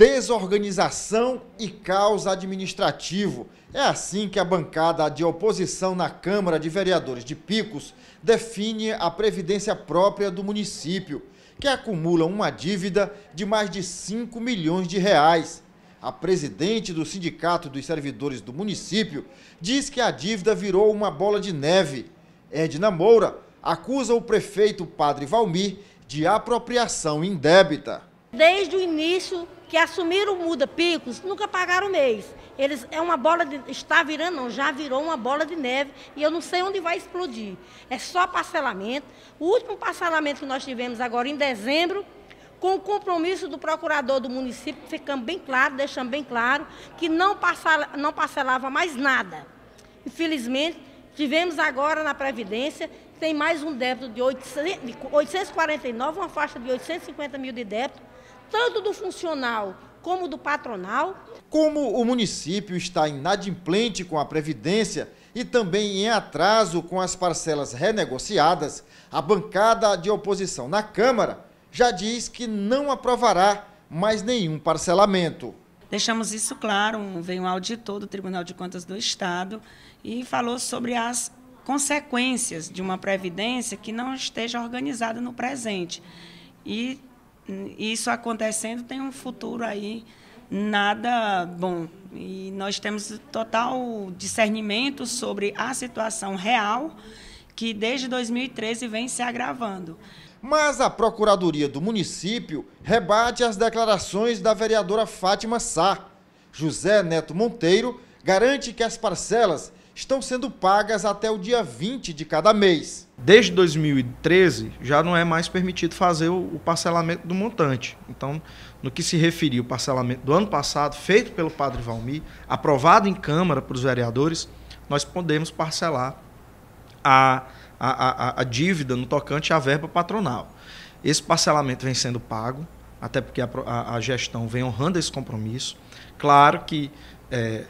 desorganização e caos administrativo. É assim que a bancada de oposição na Câmara de Vereadores de Picos define a previdência própria do município, que acumula uma dívida de mais de 5 milhões de reais. A presidente do Sindicato dos Servidores do município diz que a dívida virou uma bola de neve. Edna Moura acusa o prefeito Padre Valmir de apropriação indébita. Desde o início que assumiram Muda Picos, nunca pagaram mês. Eles é uma bola de está virando, não, já virou uma bola de neve e eu não sei onde vai explodir. É só parcelamento. O último parcelamento que nós tivemos agora em dezembro, com o compromisso do procurador do município, ficando bem claro, deixando bem claro que não parcelava, não parcelava mais nada. Infelizmente, tivemos agora na previdência tem mais um débito de 849, uma faixa de 850 mil de débito tanto do funcional como do patronal. Como o município está inadimplente com a Previdência e também em atraso com as parcelas renegociadas, a bancada de oposição na Câmara já diz que não aprovará mais nenhum parcelamento. Deixamos isso claro, veio um auditor do Tribunal de Contas do Estado e falou sobre as consequências de uma previdência que não esteja organizada no presente. E isso acontecendo tem um futuro aí nada bom. E nós temos total discernimento sobre a situação real que desde 2013 vem se agravando. Mas a Procuradoria do município rebate as declarações da vereadora Fátima Sá. José Neto Monteiro garante que as parcelas estão sendo pagas até o dia 20 de cada mês. Desde 2013, já não é mais permitido fazer o parcelamento do montante. Então, no que se referiu ao parcelamento do ano passado, feito pelo padre Valmir, aprovado em Câmara para os vereadores, nós podemos parcelar a, a, a, a dívida no tocante à verba patronal. Esse parcelamento vem sendo pago, até porque a, a, a gestão vem honrando esse compromisso. Claro que. É,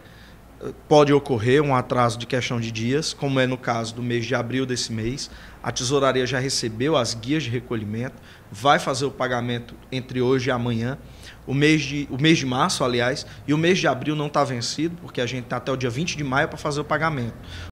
pode ocorrer um atraso de questão de dias, como é no caso do mês de abril desse mês. A tesouraria já recebeu as guias de recolhimento, vai fazer o pagamento entre hoje e amanhã. O mês de, o mês de março, aliás, e o mês de abril não está vencido, porque a gente está até o dia 20 de maio para fazer o pagamento.